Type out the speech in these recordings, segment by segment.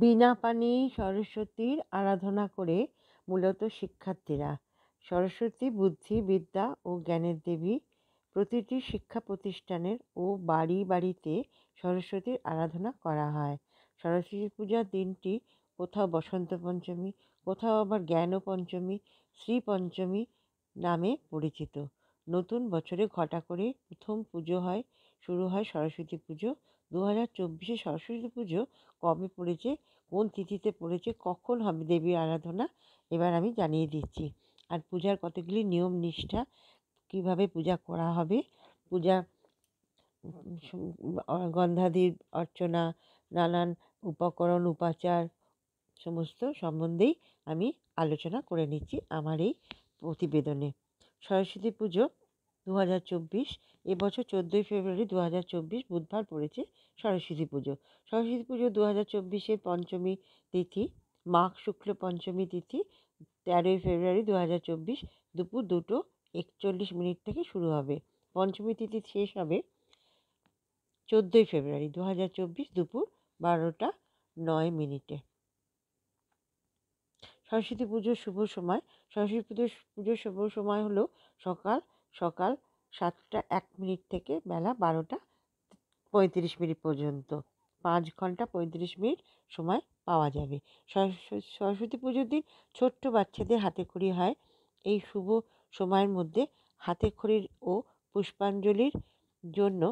বিনা পানি সরস্বতীর আরাধনা করে মূলত শিক্ষার্থীরা সরস্বতী বুদ্ধি বিদ্যা ও জ্ঞানের দেবী প্রতিটি শিক্ষা প্রতিষ্ঠানের ও বাড়ি বাড়িতে সরস্বতীর আরাধনা করা হয় সরস্বতী পূজার দিনটি কোথাও বসন্ত পঞ্চমী কোথাও আবার জ্ঞান পঞ্চমী শ্রী পঞ্চমী নামে পরিচিত নতুন বছরে ঘটা করে প্রথম পুজো হয় শুরু হয় সরস্বতী পুজো দু হাজার চব্বিশে সরস্বতী পুজো কবে পড়েছে কোন তিথিতে পড়েছে কখন হবে দেবীর আরাধনা এবার আমি জানিয়ে দিচ্ছি আর পূজার কতগুলি নিয়ম নিষ্ঠা কিভাবে পূজা করা হবে পূজা গন্ধাদি অর্চনা নানান উপকরণ উপাচার সমস্ত সম্বন্ধেই আমি আলোচনা করে নিচ্ছি আমার এই প্রতিবেদনে সরস্বতী পুজো দু হাজার চব্বিশ এবছর চোদ্দোই ফেব্রুয়ারি দু হাজার চব্বিশ বুধবার পড়েছে সরস্বতী পুজো সরস্বতী পুজো দু হাজার চব্বিশের পঞ্চমী তিথি মাঘ শুক্ল পঞ্চমী তিথি তেরোই ফেব্রুয়ারি দু হাজার চব্বিশ দুপুর দুটো একচল্লিশ মিনিট থেকে শুরু হবে পঞ্চমী তিথি শেষ হবে চোদ্দোই ফেব্রুয়ারি দু হাজার চব্বিশ দুপুর বারোটা নয় মিনিটে সরস্বতী পুজোর শুভ সময় সরস্বতী পুজোর পুজোর শুভ সময় হলো সকাল সকাল সাতটা এক মিনিট থেকে বেলা বারোটা পঁয়ত্রিশ মিনিট পর্যন্ত পাঁচ ঘন্টা পঁয়ত্রিশ মিনিট সময় পাওয়া যাবে সরস্বতী পুজোর দিন ছোট্ট বাচ্চাদের হাতে খড়ি হয় এই শুভ সময়ের মধ্যে হাতে খড়ির ও পুষ্পাঞ্জলির জন্য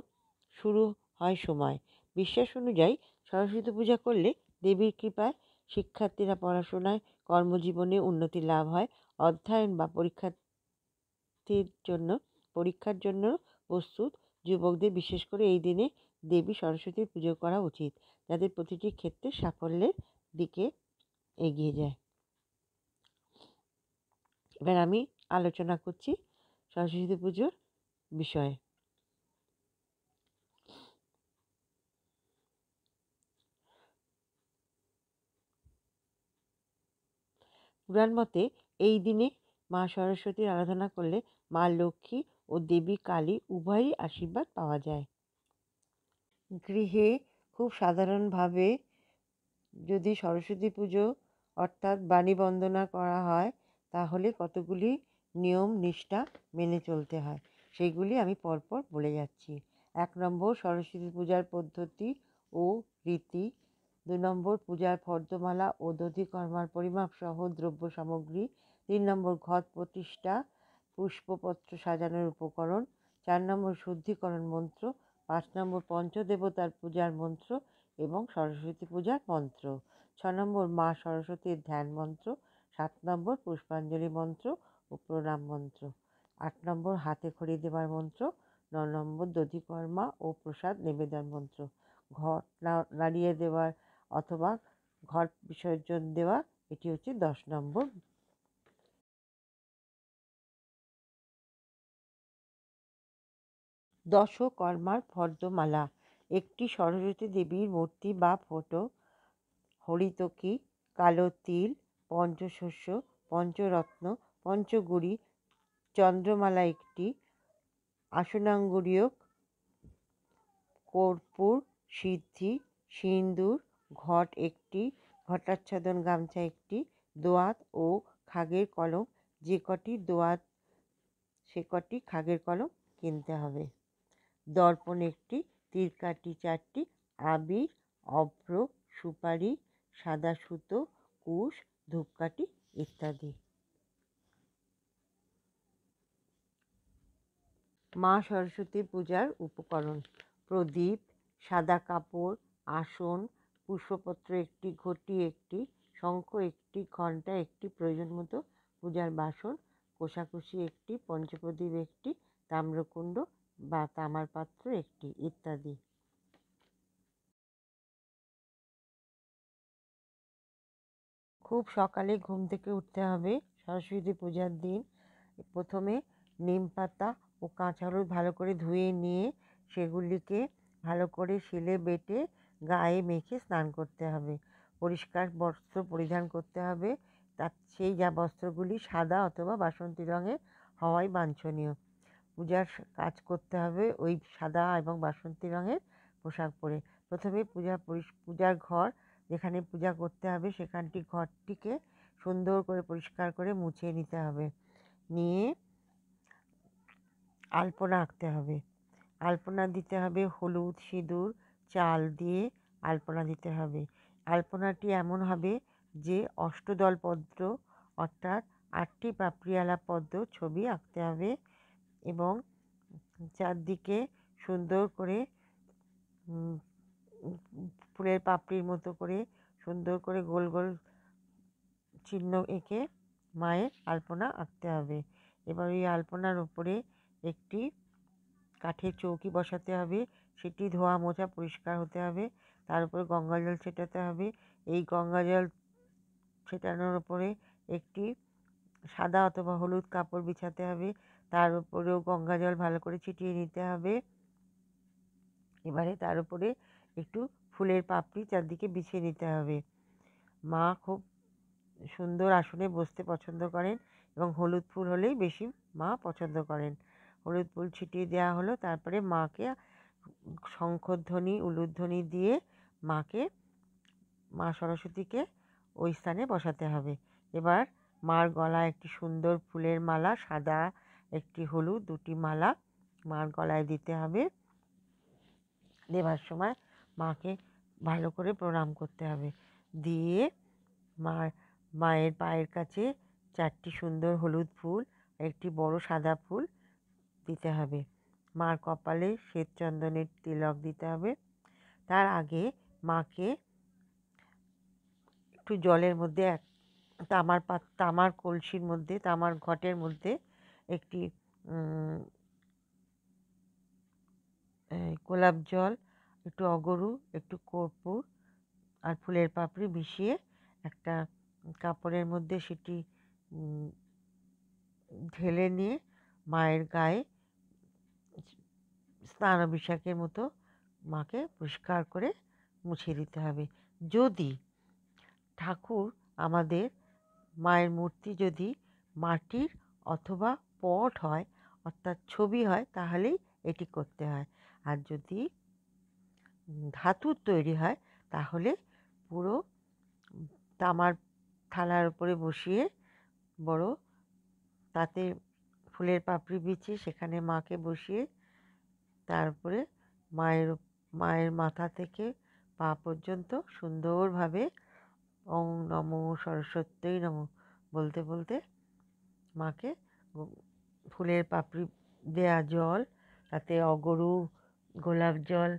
শুরু হয় সময় বিশ্বাস অনুযায়ী সরস্বতী পূজা করলে দেবীর কৃপায় শিক্ষার্থীরা পড়াশোনায় কর্মজীবনে উন্নতি লাভ হয় অধ্যয়ন বা পরীক্ষার্থীর জন্য পরীক্ষার জন্য প্রস্তুত যুবকদের বিশেষ করে এই দিনে দেবী সরস্বতীর পুজো করা উচিত যাদের প্রতিটি ক্ষেত্রে সাফল্যের দিকে এগিয়ে যায় এবার আমি আলোচনা করছি সরস্বতী পুজোর বিষয়ে পুরাণ মতে এই দিনে মা সরস্বতীর আরাধনা করলে মা লক্ষ্মী ও দেবী কালী উভয়ই আশীর্বাদ পাওয়া যায় গৃহে খুব সাধারণভাবে যদি সরস্বতী পুজো অর্থাৎ বাণী বন্দনা করা হয় তাহলে কতগুলি নিয়ম নিষ্ঠা মেনে চলতে হয় সেইগুলি আমি পরপর বলে যাচ্ছি এক নম্বর সরস্বতী পূজার পদ্ধতি ও রীতি দু নম্বর পূজার ফর্দমালা ও দধিকর্মার পরিমাপ সহ দ্রব্য সামগ্রী তিন নম্বর ঘট প্রতিষ্ঠা পুষ্পপত্র সাজানোর উপকরণ চার নম্বর শুদ্ধিকরণ মন্ত্র পাঁচ নম্বর পঞ্চদেবতার পূজার মন্ত্র এবং সরস্বতী পূজার মন্ত্র ছ নম্বর মা সরস্বতীর ধ্যান মন্ত্র সাত নম্বর পুষ্পাঞ্জলি মন্ত্র ও প্রণাম মন্ত্র আট নম্বর হাতে খড়ি দেবার মন্ত্র ন নম্বর দধিকর্মা ও প্রসাদ নিবেদন মন্ত্র ঘর নাড়িয়ে দেওয়ার অথবা ঘট বিসর্জন দেওয়া এটি হচ্ছে দশ নম্বর দশকর্মার ফর্দমালা একটি সরস্বতী দেবীর মূর্তি বা ফটো হরিতকি কালো তিল পঞ্চশস্য পঞ্চরত্ন পঞ্চগুড়ি চন্দ্রমালা একটি আসনাঙ্গুরীয় কর্পূর সিদ্ধি সিন্দুর ঘট একটি ঘটাচ্ছাদন গামছা একটি দোয়াত ও খাগের কলম যে কটি দোয়াত সে কটি খাগের কলম কিনতে হবে দর্পণ একটি তীরকাঠি চারটি আবির অভ্র সুপারি সাদা সুতো কুশ ধূপকাঠি ইত্যাদি মা সরস্বতী পূজার উপকরণ প্রদীপ সাদা কাপড় আসন পুষ্পপত্র একটি ঘটি একটি শঙ্খ একটি ঘণ্টা একটি প্রয়োজন মতো পূজার বাসন কোষাকুষি একটি পঞ্চপ্রদীপ একটি তাম্রকুণ্ড বা তামার পাত্র একটি ইত্যাদি খুব সকালে ঘুম থেকে উঠতে হবে সরস্বতী পূজার দিন প্রথমে নিম পাতা ও কাঁচা হলুদ ভালো করে ধুয়ে নিয়ে সেগুলিকে ভালো করে শিলে বেটে গায়ে মেখে স্নান করতে হবে পরিষ্কার বস্ত্র পরিধান করতে হবে তার সেই যা বস্ত্রগুলি সাদা অথবা বাসন্তী রঙের হওয়াই বাঞ্ছনীয় পূজার কাজ করতে হবে ওই সাদা এবং বাসন্তী রঙের পোশাক পরে প্রথমে পূজা পূজার ঘর যেখানে পূজা করতে হবে সেখানটি ঘরটিকে সুন্দর করে পরিষ্কার করে মুছে নিতে হবে নিয়ে আলপনা আঁকতে হবে আলপনা দিতে হবে হলুদ সিঁদুর চাল দিয়ে আলপনা দিতে হবে আলপনাটি এমন হবে যে অষ্টদল পদ্ম অর্থাৎ আটটি পাপড়িওয়ালা পদ্ম ছবি আঁকতে হবে এবং চারদিকে সুন্দর করে ফুলের পাপড়ির মতো করে সুন্দর করে গোল গোল চিহ্ন এঁকে মায়ের আলপনা আঁকতে হবে এবার ওই আলপনার উপরে একটি কাঠের চৌকি বসাতে হবে সেটি ধোয়া মোছা পরিষ্কার হতে হবে তার উপরে গঙ্গা জল ছেটাতে হবে এই গঙ্গা জল ছেটানোর উপরে একটি সাদা অথবা হলুদ কাপড় বিছাতে হবে তার উপরেও গঙ্গা জল ভালো করে ছিটিয়ে নিতে হবে এবারে তার উপরে একটু ফুলের পাপড়ি চারদিকে বিছিয়ে নিতে হবে মা খুব সুন্দর আসনে বসতে পছন্দ করেন এবং হলুদ ফুল হলেই বেশি মা পছন্দ করেন হলুদ ফুল ছিটিয়ে দেওয়া হলো তারপরে মাকে শঙ্খধ্বনি উলুধ্বনি দিয়ে মাকে মা সরস্বতীকে ওই স্থানে বসাতে হবে এবার মার গলায় একটি সুন্দর ফুলের মালা সাদা একটি হলুদ দুটি মালা মার গলায় দিতে হবে দেবার সময় মাকে ভালো করে প্রণাম করতে হবে দিয়ে মা মায়ের পায়ের কাছে চারটি সুন্দর হলুদ ফুল একটি বড় সাদা ফুল দিতে হবে মার কপালে শ্বেতচন্দনের তিলক দিতে হবে তার আগে মাকে একটু জলের মধ্যে এক তামার পাত তামার কলসির মধ্যে তামার ঘটের মধ্যে একটি গোলাপ জল একটু অগরু একটু কর্পূর আর ফুলের পাপড়ি মিশিয়ে একটা কাপড়ের মধ্যে সেটি ঢেলে নিয়ে মায়ের গায়ে অভিষেকের মতো মাকে পরিষ্কার করে মুছে দিতে হবে যদি ঠাকুর আমাদের মায়ের মূর্তি যদি মাটির অথবা স্পট হয় অর্থাৎ ছবি হয় তাহলেই এটি করতে হয় আর যদি ধাতুর তৈরি হয় তাহলে পুরো তামার থালার উপরে বসিয়ে বড় তাতে ফুলের পাপড়ি বিছিয়ে সেখানে মাকে বসিয়ে তারপরে মায়ের মায়ের মাথা থেকে পা পর্যন্ত সুন্দরভাবে অং নম সরস্বতী নম বলতে বলতে মাকে ফুলের পাপড়ি দেয়া জল তাতে অগরু গোলাপ জল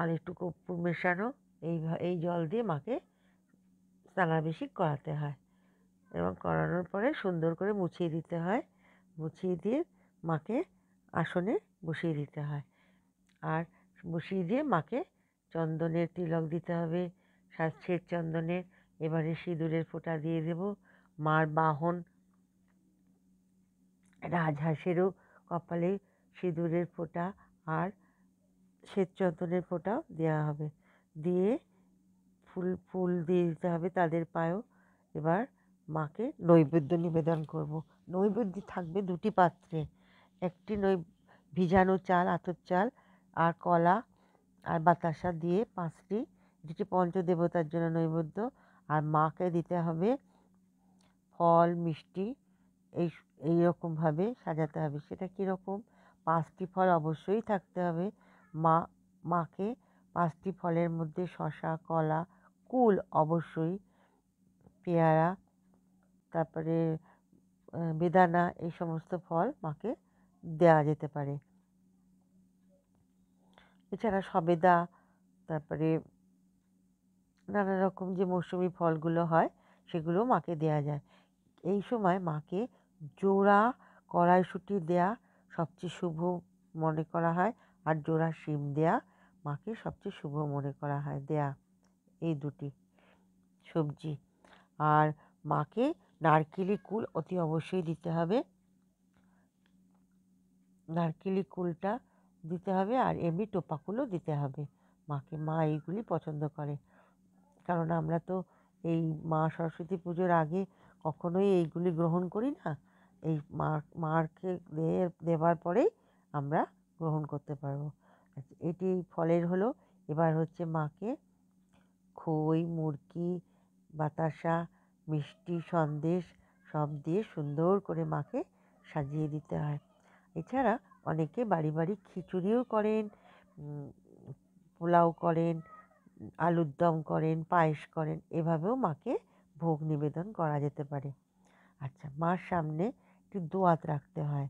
আর একটু কর্পূর মেশানো এই এই জল দিয়ে মাকে স্নানাভিষেক করাতে হয় এবং করানোর পরে সুন্দর করে মুছিয়ে দিতে হয় মুছিয়ে দিয়ে মাকে আসনে বসিয়ে দিতে হয় আর বসিয়ে দিয়ে মাকে চন্দনের তিলক দিতে হবে সাতশের চন্দনের এবারে সিঁদুরের ফোঁটা দিয়ে দেব মার বাহন রাজহাঁসেরও কপালে সিঁদুরের ফোঁটা আর শ্বেতচন্দনের ফোঁটাও দেওয়া হবে দিয়ে ফুল ফুল দিয়ে দিতে হবে তাদের পায়েও এবার মাকে নৈবেদ্য নিবেদন করব। নৈবেদ্য থাকবে দুটি পাত্রে একটি নৈ ভিজানো চাল আতর চাল আর কলা আর বাতাসা দিয়ে পাঁচটি যেটি পঞ্চদেবতার জন্য নৈবেদ্য আর মাকে দিতে হবে ফল মিষ্টি এই এই রকমভাবে সাজাতে হবে সেটা কীরকম পাঁচটি ফল অবশ্যই থাকতে হবে মা মাকে পাঁচটি ফলের মধ্যে শশা কলা কুল অবশ্যই পেয়ারা তারপরে বেদানা এই সমস্ত ফল মাকে দেওয়া যেতে পারে এছাড়া সবেদা তারপরে নানা রকম যে মৌসুমি ফলগুলো হয় সেগুলো মাকে দেওয়া যায় এই সময় মাকে জোড়া কড়াইশুঁটি দেয়া সবচেয়ে শুভ মনে করা হয় আর জোড়া শিম দেয়া মাকে সবচেয়ে শুভ মনে করা হয় দেয়া এই দুটি সবজি আর মাকে নারকেলি কুল অতি অবশ্যই দিতে হবে নারকেলি কুলটা দিতে হবে আর এমনি টোপাকুলও দিতে হবে মাকে মা এইগুলি পছন্দ করে কারণ আমরা তো এই মা সরস্বতী পুজোর আগে কখনোই এইগুলি গ্রহণ করি না এই মাকে দিয়ে দেওয়ার পরেই আমরা গ্রহণ করতে পারবো এটি ফলের হলো এবার হচ্ছে মাকে খই মুরকি বাতাসা মিষ্টি সন্দেশ সব দিয়ে সুন্দর করে মাকে সাজিয়ে দিতে হয় এছাড়া অনেকে বাড়ি বাড়ি খিচুড়িও করেন পোলাও করেন আলুর দম করেন পায়েস করেন এভাবেও মাকে ভোগ নিবেদন করা যেতে পারে আচ্ছা মার সামনে একটি দোয়াত রাখতে হয়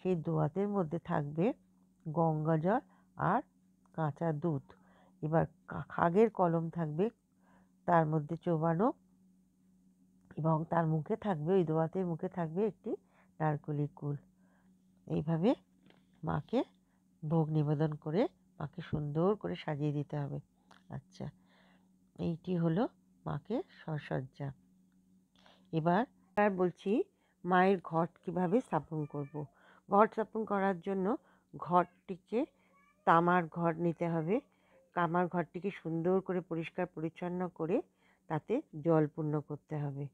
সেই দোয়াতের মধ্যে থাকবে জল আর কাঁচা দুধ এবার খাগের কলম থাকবে তার মধ্যে চোবানো এবং তার মুখে থাকবে ওই দোয়াতের মুখে থাকবে একটি নারকলি কুল এইভাবে মাকে ভোগ নিবেদন করে মাকে সুন্দর করে সাজিয়ে দিতে হবে আচ্ছা এইটি হলো মাকে সসজ্জা এবার আর বলছি মায়ের ঘট কিভাবে স্থাপন করব। ঘট স্থাপন করার জন্য ঘরটিকে তামার ঘর নিতে হবে তামার ঘরটিকে সুন্দর করে পরিষ্কার পরিচ্ছন্ন করে তাতে জল পূর্ণ করতে হবে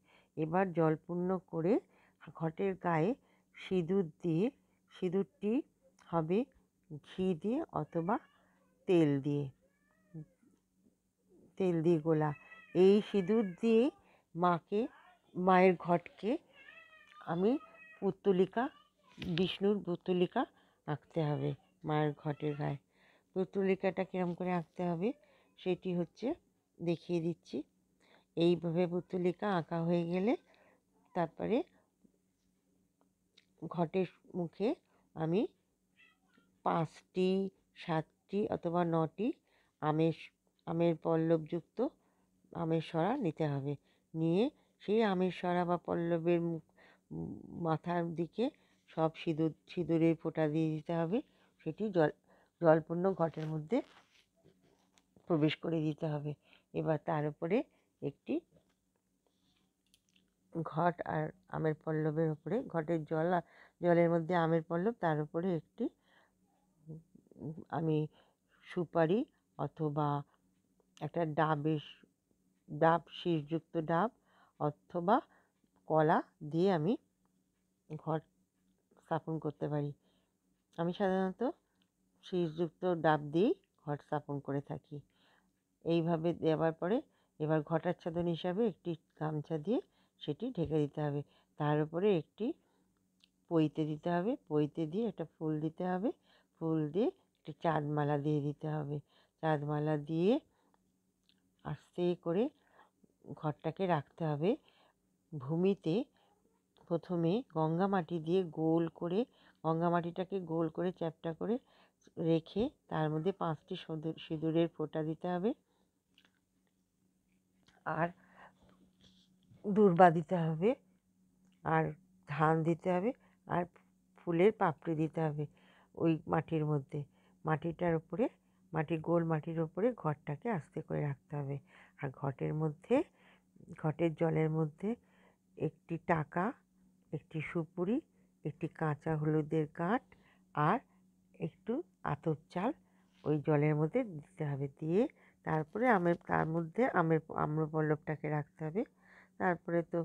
এবার জল পূর্ণ করে ঘটের গায়ে সিঁদুর দিয়ে সিঁদুরটি হবে ঘি দিয়ে অথবা তেল দিয়ে তেল দিয়ে গোলা এই সিঁদুর দিয়ে মাকে মায়ের ঘটকে আমি পুত্তলিকা বিষ্ণুর পুত্তলিকা আঁকতে হবে মায়ের ঘটের গায়ে পুত্তলিকাটা কীরকম করে আঁকতে হবে সেটি হচ্ছে দেখিয়ে দিচ্ছি এইভাবে পুত্তলিকা আঁকা হয়ে গেলে তারপরে ঘটের মুখে আমি পাঁচটি সাতটি অথবা নটি আমের আমের পল্লবযুক্ত আমের সরা নিতে হবে নিয়ে সেই আমের সরা বা পল্লবের মুখ মাথার দিকে সব সিঁদুর সিঁদুরের ফোঁটা দিয়ে দিতে হবে সেটি জল জলপূর্ণ ঘটের মধ্যে প্রবেশ করে দিতে হবে এবার তার উপরে একটি ঘট আর আমের পল্লবের উপরে ঘটের জল জলের মধ্যে আমের পল্লব তার উপরে একটি আমি সুপারি অথবা একটা ডাবের ডাব শীষযুক্ত ডাব অথবা কলা দিয়ে আমি ঘর স্থাপন করতে পারি আমি সাধারণত শীষযুক্ত ডাব দিয়েই ঘর স্থাপন করে থাকি এইভাবে দেওয়ার পরে এবার ছাদন হিসাবে একটি গামছা দিয়ে সেটি ঢেকে দিতে হবে তার উপরে একটি পইতে দিতে হবে পইতে দিয়ে একটা ফুল দিতে হবে ফুল দিয়ে একটি চাঁদমালা দিয়ে দিতে হবে চাঁদমালা দিয়ে আস্তে করে ঘরটাকে রাখতে হবে ভূমিতে প্রথমে গঙ্গা মাটি দিয়ে গোল করে গঙ্গা মাটিটাকে গোল করে চ্যাপটা করে রেখে তার মধ্যে পাঁচটি সিঁদুরের ফোঁটা দিতে হবে আর দুর্বা দিতে হবে আর ধান দিতে হবে আর ফুলের পাপড়ি দিতে হবে ওই মাটির মধ্যে মাটিটার উপরে মাটি গোল মাটির উপরে ঘরটাকে আস্তে করে রাখতে হবে আর ঘটের মধ্যে ঘটের জলের মধ্যে একটি টাকা একটি সুপুরি একটি কাঁচা হলুদের কাঠ আর একটু আতপ চাল ওই জলের মধ্যে দিতে হবে দিয়ে তারপরে আমের তার মধ্যে আমের আম্রপল্লবটাকে রাখতে হবে তারপরে তো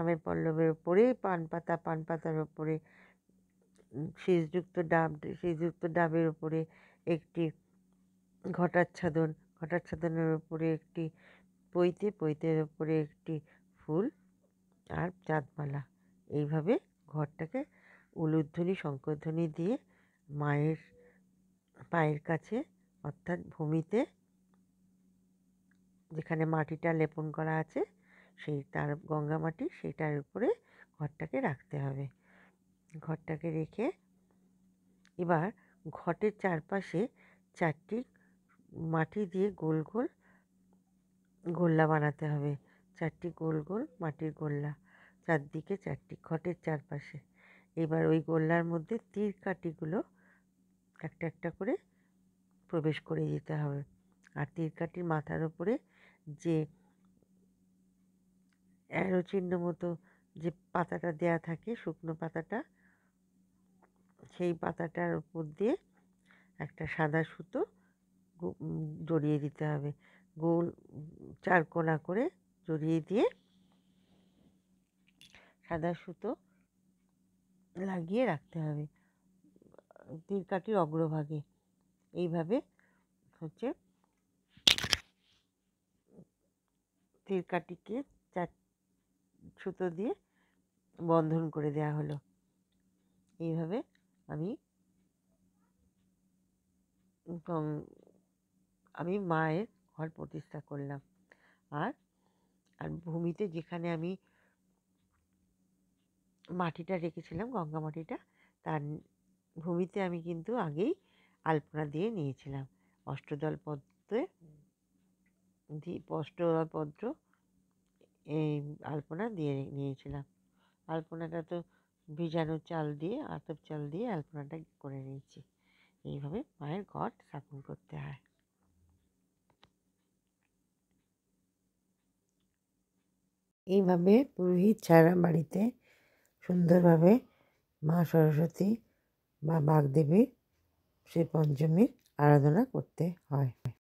আমের পল্লবের ওপরেই পান পাতা পান পাতার ওপরে শীষযুক্ত ডাব শীষযুক্ত ডাবের ওপরে একটি ঘটাচ্ছাদন ঘটাচ্ছাদনের ওপরে একটি পৈতে পৈতের ওপরে একটি ফুল আর চাঁদমালা এইভাবে ঘরটাকে উলুধ্বনি শঙ্করধ্বনি দিয়ে মায়ের পায়ের কাছে অর্থাৎ ভূমিতে যেখানে মাটিটা লেপন করা আছে সেই তার গঙ্গা মাটি সেইটার উপরে ঘরটাকে রাখতে হবে ঘরটাকে রেখে এবার ঘটের চারপাশে চারটি মাটি দিয়ে গোল গোল গোল্লা বানাতে হবে চারটি গোল গোল মাটির গোল্লা চারদিকে চারটি খটের চারপাশে এবার ওই গোল্লার মধ্যে তীর কাটিগুলো একটা একটা করে প্রবেশ করে দিতে হবে আর তীর কাটির মাথার ওপরে যে অ্যারো চিহ্ন মতো যে পাতাটা দেয়া থাকে শুকনো পাতাটা সেই পাতাটার উপর দিয়ে একটা সাদা সুতো জড়িয়ে দিতে হবে গোল চারকোনা করে জড়িয়ে দিয়ে সাদা সুতো লাগিয়ে রাখতে হবে তীরকাঠির অগ্রভাগে এইভাবে হচ্ছে তীরকাঠিকে চার সুতো দিয়ে বন্ধন করে দেয়া হলো এইভাবে আমি আমি মায়ের ঘর প্রতিষ্ঠা করলাম আর আর ভূমিতে যেখানে আমি মাটিটা রেখেছিলাম গঙ্গা মাটিটা তার ভূমিতে আমি কিন্তু আগেই আলপনা দিয়ে নিয়েছিলাম অষ্টদল পদ্মে অষ্টদল পদ্ম এই আলপনা দিয়ে নিয়েছিলাম আলপনাটা তো ভিজানো চাল দিয়ে আতপ চাল দিয়ে আলপনাটা করে নিয়েছি এইভাবে মায়ের ঘট স্থাপন করতে হয় এইভাবে পুরোহিত ছাড়া বাড়িতে সুন্দরভাবে মা সরস্বতী বা বাগদেবীর শ্রী পঞ্চমীর আরাধনা করতে হয়